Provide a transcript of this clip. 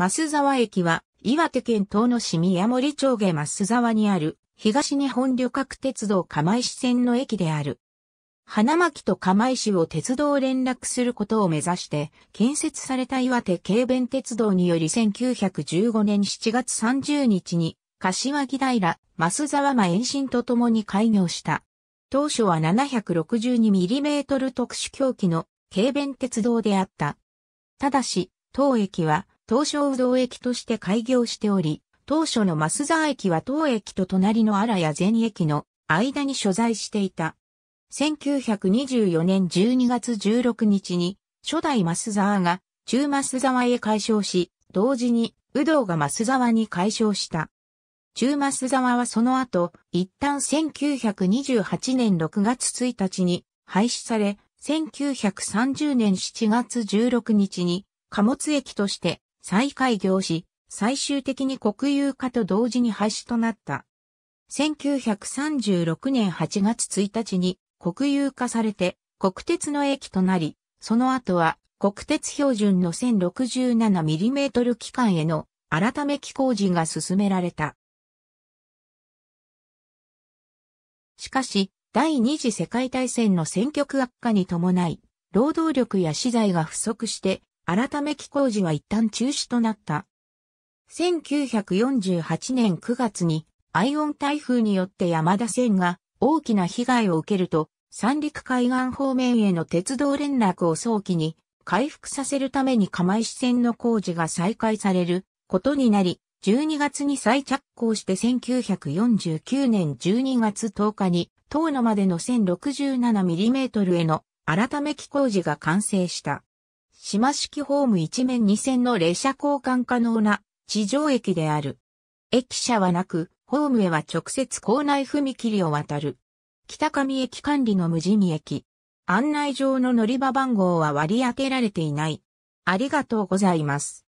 増沢駅は、岩手県東野市宮森町下増沢にある、東日本旅客鉄道釜石線の駅である。花巻と釜石を鉄道連絡することを目指して、建設された岩手軽便鉄道により1915年7月30日に、柏木平、増沢間延伸とともに開業した。当初は 762mm 特殊狂気の軽便鉄道であった。ただし、当駅は東照不動駅として開業しており、当初の増沢駅は当駅と隣の荒谷前駅の間に所在していた。1924年12月16日に初代増沢が中増沢へ改称し、同時に有道が増沢に改称した。中増沢はその後、一旦1928年6月1日に廃止され、1930年7月16日に貨物駅として再開業し、最終的に国有化と同時に廃止となった。1936年8月1日に国有化されて国鉄の駅となり、その後は国鉄標準の 1067mm 機関への改め機工事が進められた。しかし、第二次世界大戦の戦局悪化に伴い、労働力や資材が不足して改め木工事は一旦中止となった。1948年9月にアイオン台風によって山田線が大きな被害を受けると、三陸海岸方面への鉄道連絡を早期に回復させるために釜石線の工事が再開されることになり、12月に再着工して1949年12月10日に、東野までの 1067mm への改め木工事が完成した。島式ホーム一面二線の列車交換可能な地上駅である。駅舎はなく、ホームへは直接構内踏切を渡る。北上駅管理の無人駅。案内上の乗り場番号は割り当てられていない。ありがとうございます。